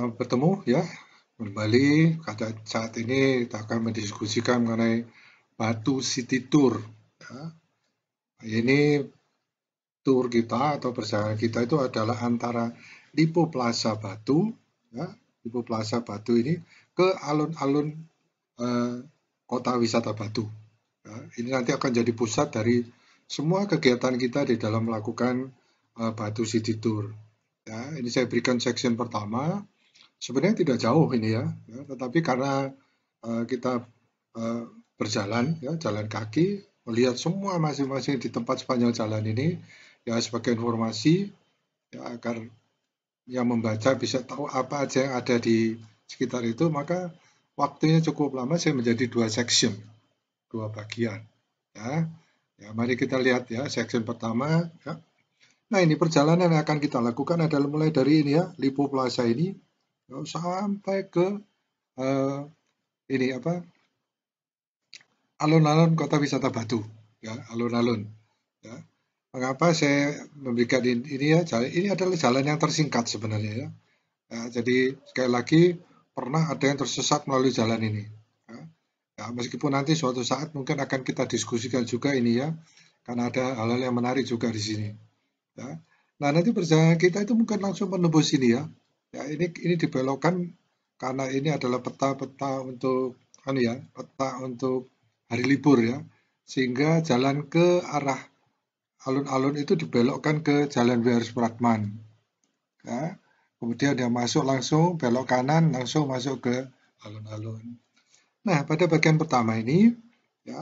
Eh, bertemu ya kembali kata saat ini kita akan mendiskusikan mengenai batu city tour ya. ini tour kita atau perjalanan kita itu adalah antara Lipo Plaza Batu ya Lipo Plaza Batu ini ke alun-alun eh, kota wisata Batu ya. ini nanti akan jadi pusat dari semua kegiatan kita di dalam melakukan eh, Batu City Tour ya ini saya berikan section pertama sebenarnya tidak jauh ini ya, ya tetapi karena uh, kita uh, berjalan ya jalan kaki melihat semua masing-masing di tempat sepanjang jalan ini ya sebagai informasi ya, agar yang membaca bisa tahu apa aja yang ada di sekitar itu maka waktunya cukup lama saya menjadi dua section dua bagian ya ya mari kita lihat ya section pertama ya. nah ini perjalanan yang akan kita lakukan adalah mulai dari ini ya Lipo Plaza ini sampai ke uh, ini apa alun-alun kota wisata Batu ya alun-alun ya mengapa saya memberikan ini ya jalan ini adalah jalan yang tersingkat sebenarnya ya, ya jadi sekali lagi pernah ada yang tersesat melalui jalan ini ya. ya meskipun nanti suatu saat mungkin akan kita diskusikan juga ini ya karena ada hal-hal yang menarik juga di sini ya. nah nanti perjalanan kita itu mungkin langsung menembus ini ya Ya, ini ini dibelokkan karena ini adalah peta-peta untuk anu ya, peta untuk hari libur ya. Sehingga jalan ke arah alun-alun itu dibelokkan ke Jalan W.R. Supratman. Ya. Kemudian dia masuk langsung belok kanan langsung masuk ke alun-alun. Nah, pada bagian pertama ini ya,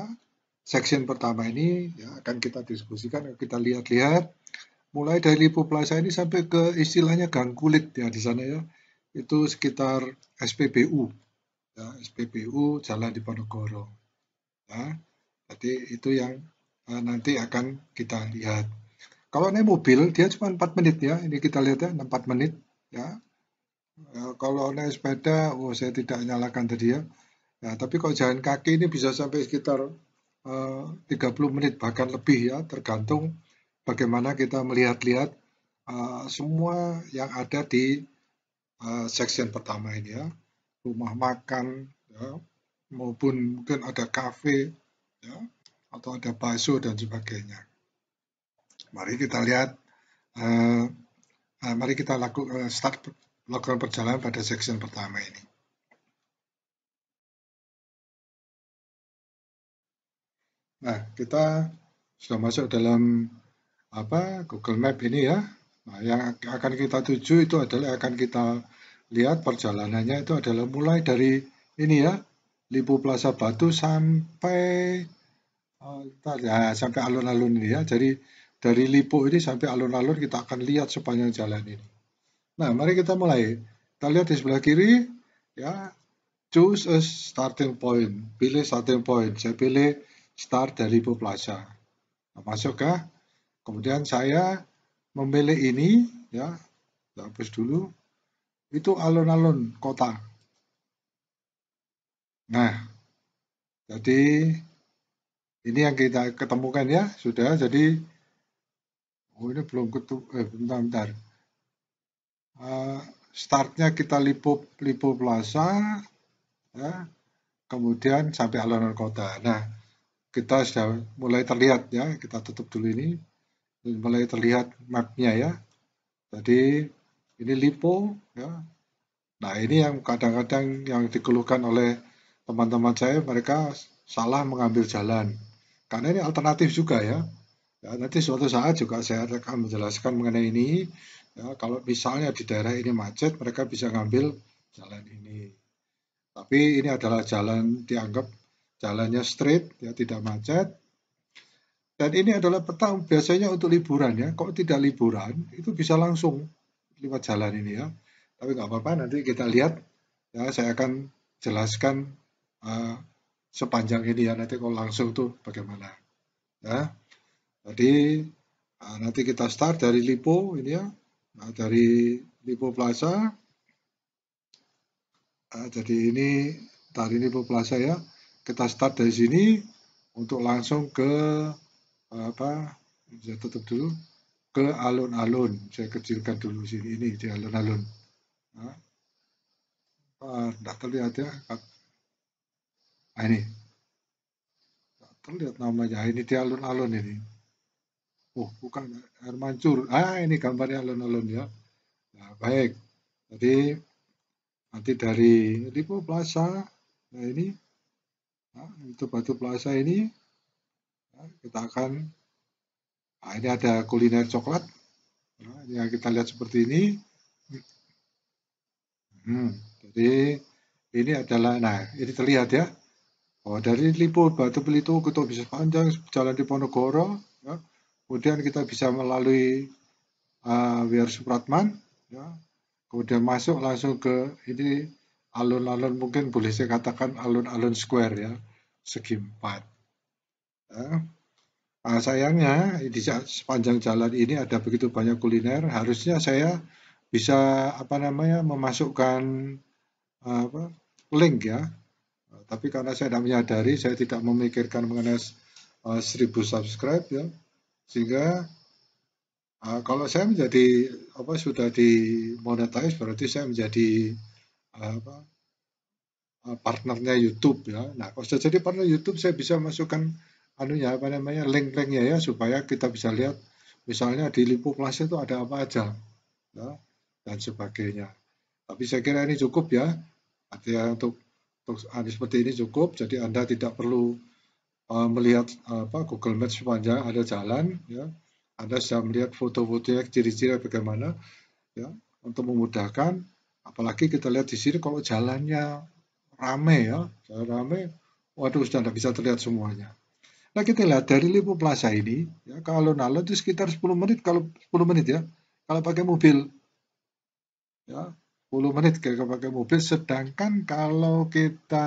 section pertama ini ya akan kita diskusikan, kita lihat-lihat mulai dari Plaza ini sampai ke istilahnya gang kulit ya di sana ya itu sekitar SPBU ya, SPBU Jalan Diponegoro ya jadi itu yang uh, nanti akan kita lihat kalau naik mobil dia cuma 4 menit ya ini kita lihat ya 4 menit ya Ya, kalau naik sepeda oh saya tidak nyalakan tadi ya Ya, tapi kalau jalan kaki ini bisa sampai sekitar eh, uh, 30 menit bahkan lebih ya, tergantung bagaimana kita melihat-lihat uh, semua yang ada di uh, section pertama ini ya, rumah makan, ya, maupun mungkin ada kafe, ya, atau ada bakso dan sebagainya. Mari kita lihat, uh, uh, mari kita lakukan uh, start lakukan perjalanan pada section pertama ini. Nah, kita sudah masuk dalam apa Google Map ini ya. Nah, yang akan kita tuju itu adalah akan kita lihat perjalanannya itu adalah mulai dari ini ya, Lipu Plaza Batu sampai ya, sampai alun-alun ini ya. Jadi dari Lipo ini sampai alun-alun kita akan lihat sepanjang jalan ini. Nah, mari kita mulai. Kita lihat di sebelah kiri ya. Choose a starting point. Pilih starting point. Saya pilih start dari Lipo Plaza. Nah, masuk ke Kemudian saya memilih ini, ya, hapus dulu. Itu alun-alun kota. Nah, jadi ini yang kita ketemukan ya, sudah. Jadi, oh ini belum ketuk, eh, bentar, bentar. Uh, startnya kita lipo, lipo plaza, ya, kemudian sampai alun-alun kota. Nah, kita sudah mulai terlihat ya, kita tutup dulu ini mulai terlihat mapnya ya. Jadi ini lipo ya. Nah ini yang kadang-kadang yang dikeluhkan oleh teman-teman saya mereka salah mengambil jalan. Karena ini alternatif juga ya. ya nanti suatu saat juga saya akan menjelaskan mengenai ini. Ya, kalau misalnya di daerah ini macet, mereka bisa ngambil jalan ini. Tapi ini adalah jalan dianggap jalannya straight, ya tidak macet dan ini adalah peta biasanya untuk liburan ya. Kok tidak liburan, itu bisa langsung lewat jalan ini ya. Tapi nggak apa-apa, nanti kita lihat. Ya, saya akan jelaskan uh, sepanjang ini ya. Nanti kalau langsung tuh bagaimana. Ya. Jadi uh, nanti kita start dari Lipo ini ya. Nah, dari Lipo Plaza. Uh, jadi ini dari Lipo Plaza ya. Kita start dari sini untuk langsung ke apa saya tutup dulu ke alun-alun saya kecilkan dulu sini ini di alun-alun nah, tidak ah, terlihat ya nah, ini tidak terlihat namanya ah, ini di alun-alun ini oh bukan air mancur ah ini gambarnya alun-alun ya nah, baik jadi nanti dari Lipo Plaza nah ini nah, itu Batu Plaza ini kita akan nah, ini ada kuliner coklat nah, yang kita lihat seperti ini hmm, jadi ini adalah nah ini terlihat ya oh, dari Lipo Batu Belitung kita bisa panjang jalan di Ponegoro ya. kemudian kita bisa melalui uh, eh, Wiar Supratman ya. kemudian masuk langsung ke ini alun-alun mungkin boleh saya katakan alun-alun square ya segi empat Nah, sayangnya di sepanjang jalan ini ada begitu banyak kuliner. Harusnya saya bisa apa namanya memasukkan ah, apa, link ya. Tapi karena saya tidak menyadari, saya tidak memikirkan mengenai uh, ah, 1000 subscribe ya. Sehingga uh, kalau saya menjadi apa sudah dimonetize berarti saya menjadi uh, apa, partnernya YouTube ya. Nah, kalau sudah jadi partner YouTube saya bisa masukkan anunya apa namanya link-linknya ya supaya kita bisa lihat misalnya di lipoplasia itu ada apa aja ya, dan sebagainya. Tapi saya kira ini cukup ya. Artinya untuk untuk anu seperti ini cukup. Jadi Anda tidak perlu uh, melihat apa Google Maps sepanjang ada jalan ya. Anda bisa melihat foto-fotonya ciri-ciri bagaimana ya untuk memudahkan apalagi kita lihat di sini kalau jalannya rame ya, jalan rame waduh sudah tidak bisa terlihat semuanya. Nah kita lihat dari Lipo Plaza ini, ya, ke alun itu sekitar 10 menit, kalau 10 menit ya, kalau pakai mobil. Ya, 10 menit kalau pakai mobil, sedangkan kalau kita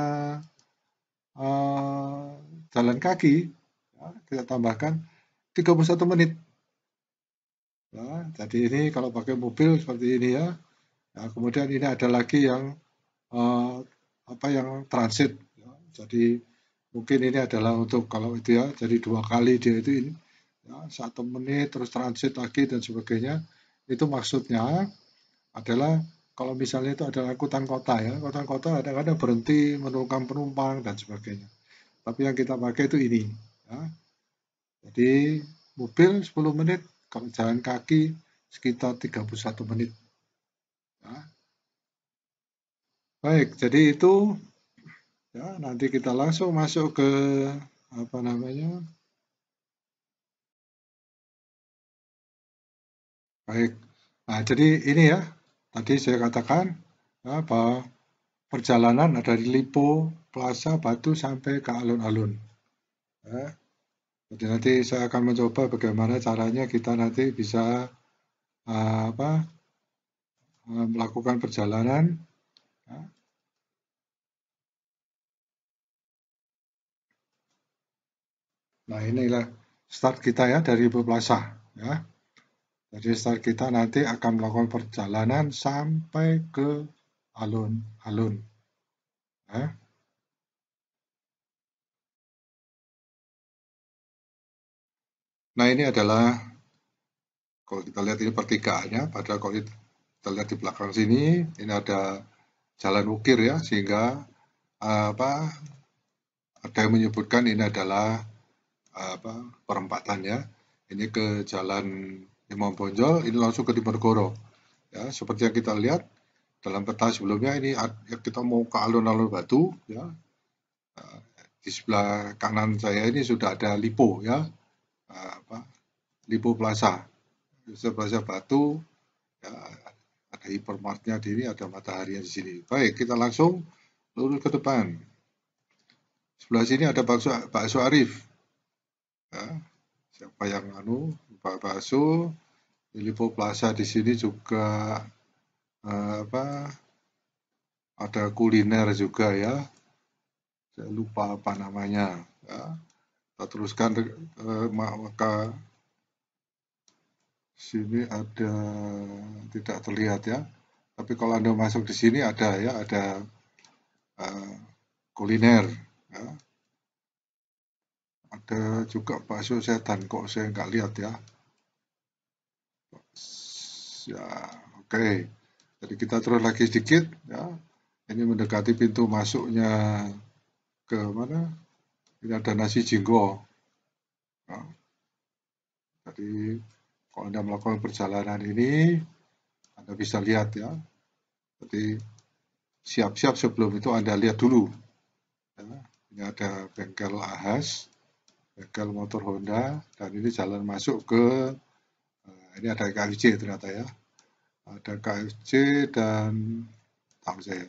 uh, jalan kaki, ya, kita tambahkan 31 menit. Ya, jadi ini kalau pakai mobil seperti ini ya. ya kemudian ini ada lagi yang uh, apa yang transit. Ya. Jadi mungkin ini adalah untuk kalau itu ya jadi dua kali dia itu ini ya, satu menit terus transit lagi dan sebagainya itu maksudnya adalah kalau misalnya itu adalah angkutan kota ya angkutan kota kadang-kadang berhenti menurunkan penumpang dan sebagainya tapi yang kita pakai itu ini ya. jadi mobil 10 menit kalau jalan kaki sekitar 31 menit ya. baik jadi itu ya nanti kita langsung masuk ke apa namanya baik nah jadi ini ya tadi saya katakan apa ya, perjalanan dari di Lipo Plaza Batu sampai ke alun-alun ya. jadi nanti saya akan mencoba bagaimana caranya kita nanti bisa eh, apa eh, melakukan perjalanan ya. Nah inilah start kita ya dari Ibu Plaza ya. Jadi start kita nanti akan melakukan perjalanan sampai ke alun-alun. Ya. Nah ini adalah kalau kita lihat ini pertigaannya padahal kalau kita lihat di belakang sini ini ada jalan ukir ya sehingga eh, apa ada yang menyebutkan ini adalah apa perempatan ya ini ke jalan Imam Bonjol ini langsung ke Timur Diponegoro ya seperti yang kita lihat dalam peta sebelumnya ini ya, kita mau ke alun-alun Batu ya nah, di sebelah kanan saya ini sudah ada Lipo ya nah, apa Lipo Plaza Plaza Batu ya, ada hipermartnya di sini ada matahari di sini baik kita langsung lurus ke depan sebelah sini ada bakso bakso Arif ya, siapa yang anu Pak Basu Lipo Plaza di sini juga uh, apa ada kuliner juga ya saya lupa apa namanya ya. kita teruskan uh, maka sini ada tidak terlihat ya tapi kalau anda masuk di sini ada ya ada uh, kuliner ya ada juga bakso setan kok saya nggak lihat ya ya oke okay. jadi kita terus lagi sedikit ya ini mendekati pintu masuknya ke mana ini ada nasi jinggo ya. jadi kalau anda melakukan perjalanan ini anda bisa lihat ya jadi siap-siap sebelum itu anda lihat dulu ya. ini ada bengkel ahas bengkel motor Honda dan ini jalan masuk ke eh, ini ada KFC ternyata ya ada KFC dan tahu saya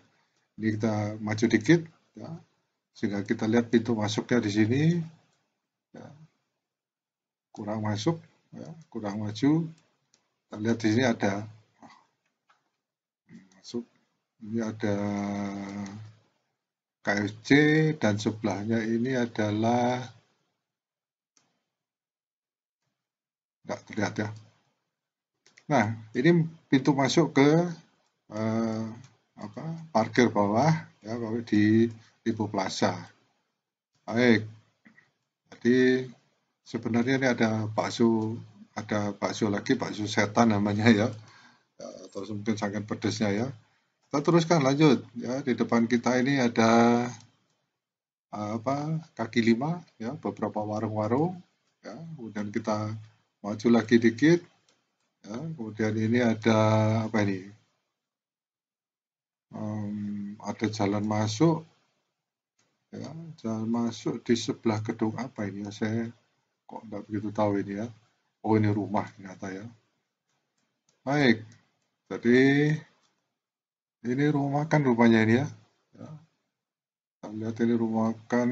ini kita maju dikit ya sehingga kita lihat pintu masuknya di sini ya. kurang masuk ya. kurang maju kita lihat di sini ada ah, masuk ini ada KFC dan sebelahnya ini adalah nggak terlihat ya. Nah, ini pintu masuk ke eh, apa, parkir bawah ya di Ibu Plaza. Baik. Jadi sebenarnya ini ada bakso, ada bakso lagi, bakso setan namanya ya. atau mungkin sangat pedesnya ya. Kita teruskan lanjut ya di depan kita ini ada eh, apa kaki lima ya beberapa warung-warung ya kemudian kita maju lagi dikit ya, kemudian ini ada apa ini um, ada jalan masuk ya jalan masuk di sebelah gedung apa ini ya saya kok nggak begitu tahu ini ya oh ini rumah ternyata ya baik jadi ini rumah kan rupanya ini ya, ya. Kita lihat ini rumah kan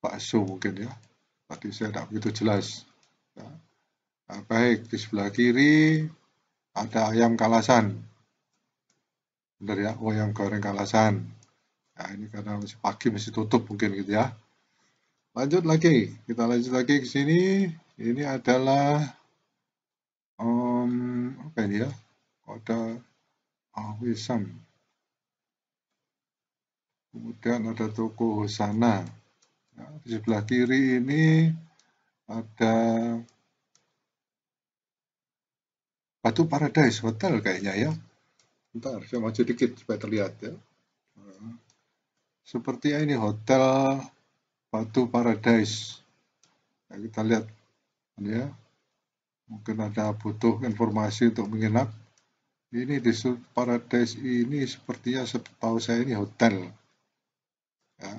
bakso mungkin ya tadi saya tidak begitu jelas Nah, baik, di sebelah kiri ada ayam kalasan. Benar ya, oh, ayam goreng kalasan. Nah, ini karena masih pagi, masih tutup mungkin gitu ya. Lanjut lagi, kita lanjut lagi ke sini. Ini adalah, um, apa ini ya? Ada awisam. Kemudian ada toko Hosana. Nah, di sebelah kiri ini ada Batu Paradise Hotel kayaknya ya. Bentar, saya maju dikit supaya terlihat ya. Seperti ini Hotel Batu Paradise. Nah, kita lihat ya. Mungkin ada butuh informasi untuk menginap. Ini di Paradise ini sepertinya setahu saya ini hotel. Ya,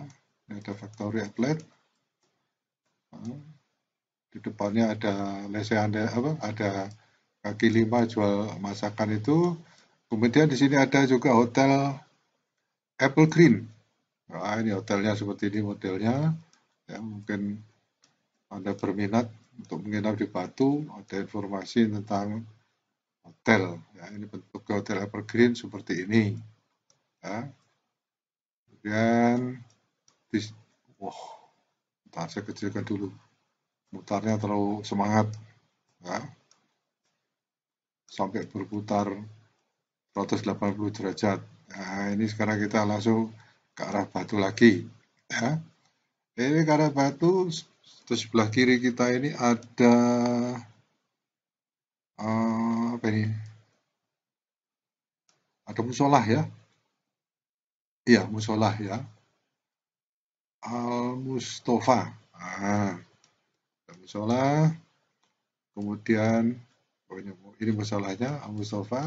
ini ada factory outlet. Nah, di depannya ada lesehan apa ada kaki lima jual masakan itu. Kemudian di sini ada juga hotel Apple Green. Nah, ini hotelnya seperti ini modelnya. Ya, mungkin Anda berminat untuk menginap di Batu, ada informasi tentang hotel. Ya, ini bentuk hotel Apple Green seperti ini. Ya. Kemudian, di, wow, saya kecilkan dulu mutarnya terlalu semangat ya. sampai berputar 180 derajat nah, ini sekarang kita langsung ke arah batu lagi ya. ini ke arah batu terus sebelah kiri kita ini ada uh, apa ini ada musolah ya iya musolah ya Al Mustafa ah musola, kemudian oh, ini, masalahnya musolanya musola.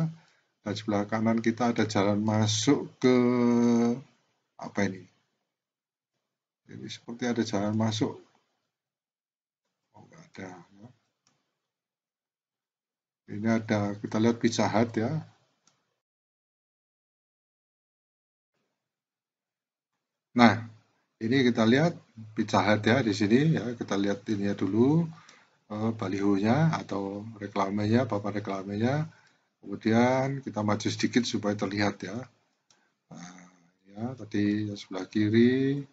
Dan sebelah kanan kita ada jalan masuk ke apa ini? Jadi seperti ada jalan masuk. Oh enggak ada. Ya. Ini ada kita lihat pisahat ya. Nah, ini kita lihat Pizza Hut ya di sini ya kita lihat ya dulu balihunya eh, balihonya atau reklamenya papan reklamenya kemudian kita maju sedikit supaya terlihat ya nah, ya tadi yang sebelah kiri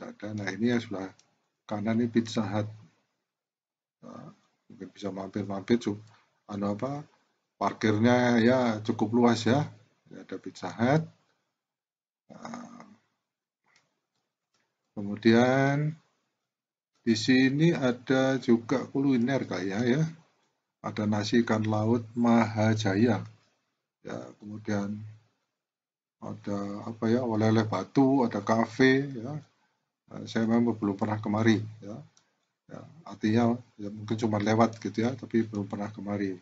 ada nah ini ya sebelah kanan ini Pizza Hut nah, mungkin bisa mampir-mampir anu apa parkirnya ya cukup luas ya, ini ada Pizza Hut nah, Kemudian di sini ada juga kuliner kayaknya ya. Ada nasi ikan laut Mahajaya. Ya, kemudian ada apa ya oleh-oleh batu, ada kafe ya. Nah, saya memang belum pernah kemari ya. ya artinya ya mungkin cuma lewat gitu ya, tapi belum pernah kemari.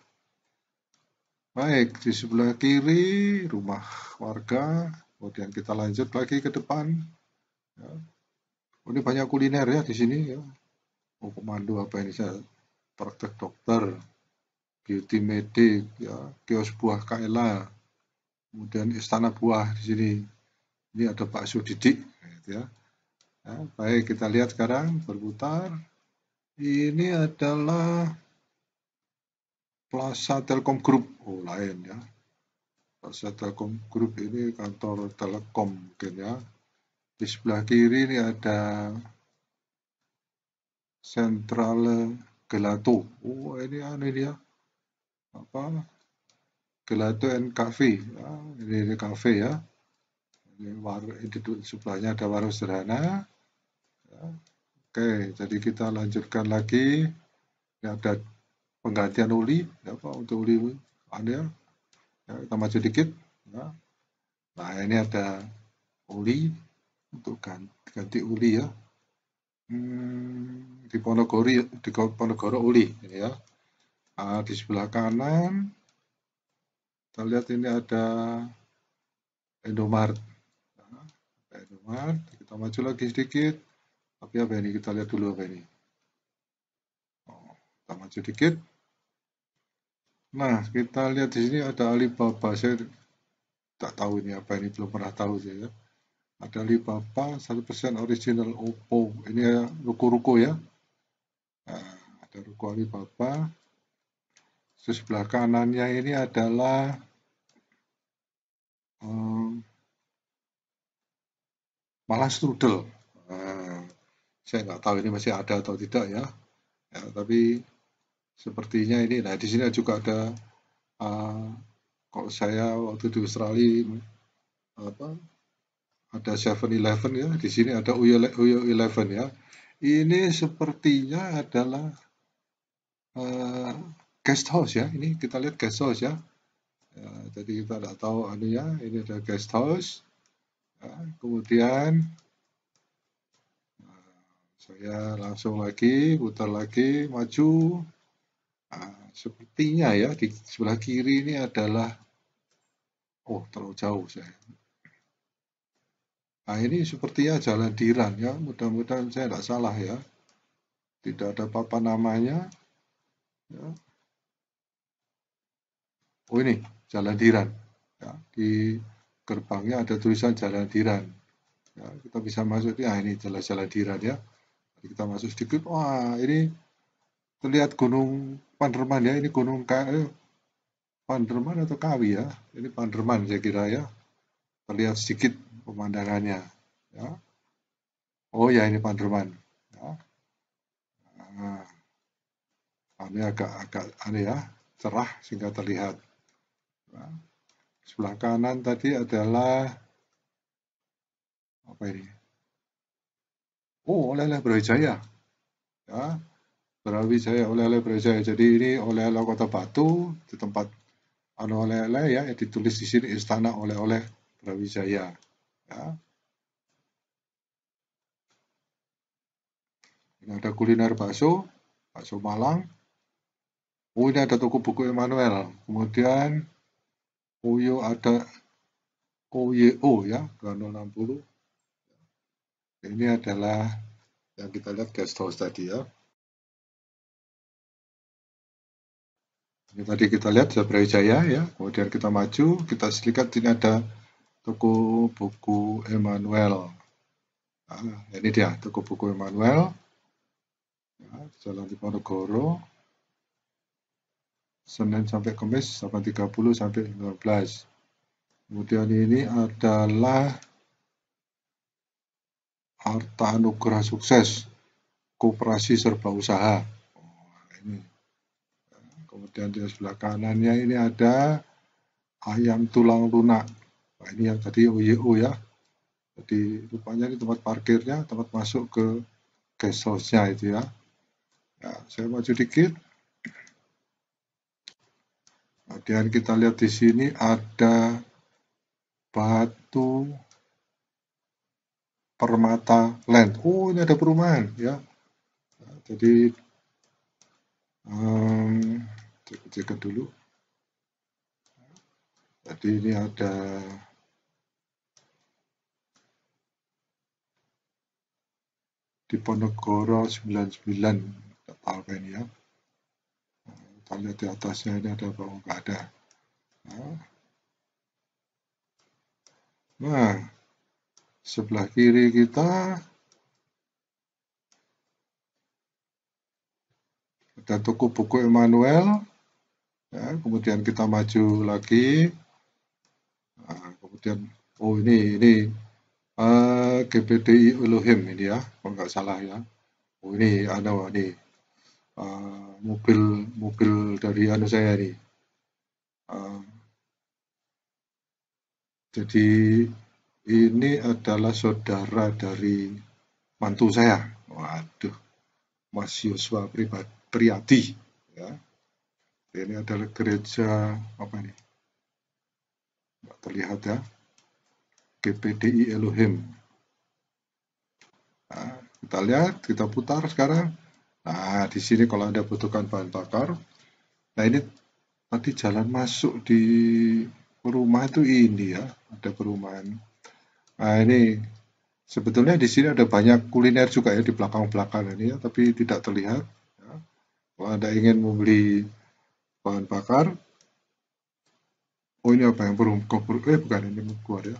Baik, di sebelah kiri rumah warga, kemudian kita lanjut lagi ke depan. Ya Oh, ini banyak kuliner ya di sini ya. Oh, komando apa ini saya praktek dokter, beauty medik, ya, kios buah kaila kemudian istana buah di sini. Ini ada Pak Sudidik. gitu ya. ya. Baik, kita lihat sekarang berputar. Ini adalah Plaza Telkom Group. Oh, lain ya. Plaza Telkom Group ini kantor Telkom mungkin ya. Di sebelah kiri ini ada sentral Gelato. Oh, ini aneh dia. Ya. Apa? Gelato and Cafe. Nah, ini, ini cafe ya. Ini war, di sebelahnya ada warung sederhana. Ya. Oke, jadi kita lanjutkan lagi. Ini ada penggantian oli. Ya, Pak, untuk oli aneh ya. ya. Kita maju dikit. Ya. Nah, ini ada oli untuk ganti, ganti uli ya hmm, di Ponegoro di Ponegoro uli ini ya nah, di sebelah kanan kita lihat ini ada Endomart nah, Endomart kita maju lagi sedikit tapi apa ini kita lihat dulu apa ini oh, kita maju sedikit nah kita lihat di sini ada Alibaba saya tak tahu ini apa ini belum pernah tahu sih ya ada Alibaba 100% original Oppo ini ya, ruko-ruko ya nah, ada ruko Alibaba terus sebelah kanannya ini adalah um, malah strudel nah, saya nggak tahu ini masih ada atau tidak ya, ya tapi sepertinya ini nah di sini juga ada uh, kalau saya waktu di Australia apa ada 7-Eleven ya, di sini ada Uyo 11 ya. Ini sepertinya adalah uh, guest house ya. Ini kita lihat guest house ya. ya jadi kita tidak tahu anu ya, ini ada guest house. Ya, kemudian eh, saya langsung lagi, putar lagi, maju. Nah, sepertinya ya di sebelah kiri ini adalah oh terlalu jauh saya Nah ini sepertinya jalan Diran ya, mudah-mudahan saya tidak salah ya. Tidak ada apa-apa namanya. Ya. Oh ini jalan Diran. Ya, di gerbangnya ada tulisan jalan Diran. Ya, kita bisa masuk ya ini Jalan jalan Diran ya. Jadi kita masuk sedikit, wah ini terlihat gunung Panderman ya, ini gunung eh, Panderman atau Kawi ya, ini Panderman saya kira ya. Terlihat sedikit Pemandangannya, Ya. Oh ya ini Panderman. Ya. Nah, ini agak-agak aneh ya, cerah sehingga terlihat. Ya. sebelah kanan tadi adalah apa ini? Oh, oleh-oleh Brawijaya. Ya, Brawijaya, oleh-oleh Brawijaya. Jadi ini oleh-oleh Kota Batu di tempat anu oleh-oleh ya, ditulis di sini Istana Oleh-oleh Brawijaya. Ya. Ini ada kuliner bakso, bakso Malang. Oh, ini ada toko buku Emmanuel. Kemudian Uyo ada OYO ya, 260. Ya. Ini adalah yang kita lihat guest house tadi ya. Ini tadi kita lihat Jabra Jaya ya, kemudian kita maju, kita selikat ini ada toko buku Emmanuel. Nah, ini dia toko buku Emmanuel. Ya, Jalan Diponegoro. Senin sampai Kamis 8.30 sampai 15. Kemudian ini adalah Harta Anugerah Sukses Koperasi Serba Usaha. Oh, ini. Ya, kemudian di sebelah kanannya ini ada ayam tulang lunak Nah, ini yang tadi WIO ya. Jadi rupanya ini tempat parkirnya, tempat masuk ke guest house-nya itu ya. Nah, saya maju dikit. Kemudian kita lihat di sini ada batu permata land. Oh, ini ada perumahan ya. Nah, jadi um, cek dulu. Jadi ini ada Diponegoro 99 nggak tahu ini ya kita lihat di atasnya ini ada apa enggak oh, ada nah. nah sebelah kiri kita ada toko buku Emmanuel ya, kemudian kita maju lagi nah, kemudian oh ini ini uh, KPTI Elohim ini ya, kalau nggak salah ya. Oh ini wah anu, ini uh, mobil mobil dari anu saya ini. Uh, jadi ini adalah saudara dari mantu saya. Waduh, Mas Yosua Priyadi. Ya. Ini adalah gereja apa ini? Nggak terlihat ya. GPDI Elohim Nah, kita lihat, kita putar sekarang. Nah, di sini kalau Anda butuhkan bahan bakar, nah ini tadi jalan masuk di rumah itu ini ya, ada perumahan. Nah, ini sebetulnya di sini ada banyak kuliner juga ya di belakang-belakang ini ya, tapi tidak terlihat. Ya. Kalau Anda ingin membeli bahan bakar, oh ini apa yang perum, eh bukan ini keluar ya.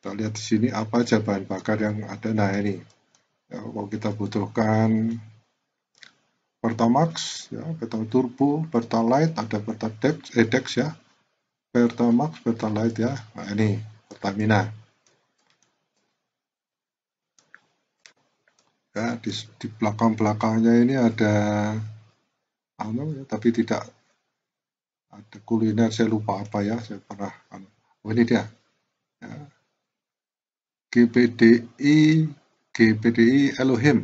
Kita lihat di sini apa aja bahan bakar yang ada, nah ini Ya, kalau kita butuhkan Pertamax, ya, Pertamax Turbo, Pertalite, ada Pertadex, eh, Edex ya, Pertamax, Pertalite ya, nah, ini Pertamina. Ya, di, di belakang-belakangnya ini ada, anu ya, tapi tidak ada kuliner, saya lupa apa ya, saya pernah, anu. oh ini dia, ya. GPDI GPDI Elohim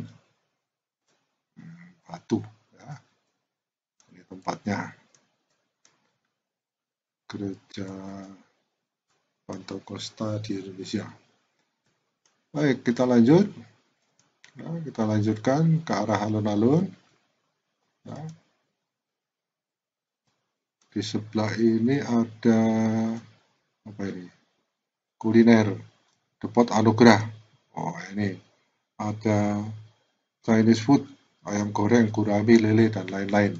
hmm, batu ya. ini tempatnya gereja Pantokosta di Indonesia baik kita lanjut ya, kita lanjutkan ke arah alun-alun ya. di sebelah ini ada apa ini kuliner depot anugerah oh ini ada Chinese food, ayam goreng, gurami, lele, dan lain-lain.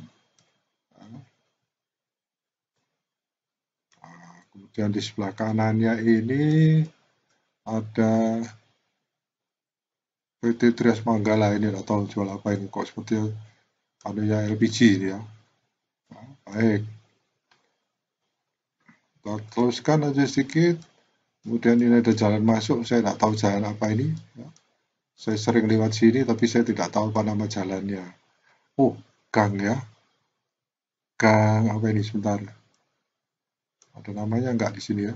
Nah, kemudian di sebelah kanannya ini ada PT Trias Manggala ini atau jual apa ini kok seperti yang LPG ini ya. Nah, baik. Kita teruskan aja sedikit. Kemudian ini ada jalan masuk, saya tidak tahu jalan apa ini. Ya. Saya sering lewat sini, tapi saya tidak tahu apa nama jalannya. Oh, gang ya. Gang apa ini? Sebentar. Ada namanya enggak di sini ya?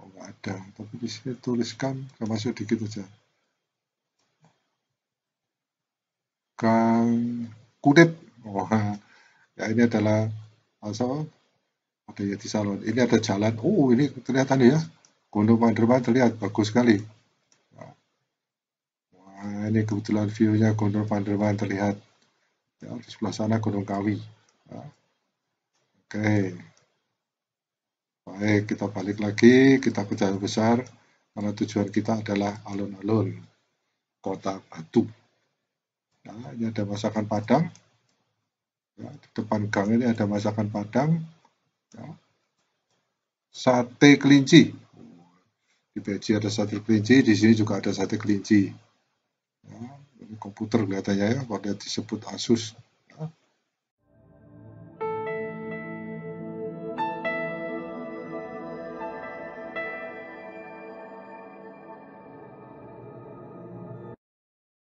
Oh, enggak ada. Tapi di sini tuliskan, saya masuk dikit aja. Gang Kudip. Oh, ya ini adalah asal ada ya di salon. Ini ada jalan. Oh, ini ternyata nih ya. Gunung Mandirman terlihat bagus sekali ini kebetulan view-nya Gondor Panderman terlihat. Ya, di sebelah sana Gunung Kawi. Ya. Oke. Baik, kita balik lagi, kita ke besar, karena tujuan kita adalah alun-alun kota Batu. Nah, ini ada masakan Padang. Ya, di depan gang ini ada masakan Padang. Ya. Sate kelinci. Di Beji ada sate kelinci, di sini juga ada sate kelinci ya, komputer kelihatannya ya, pada disebut Asus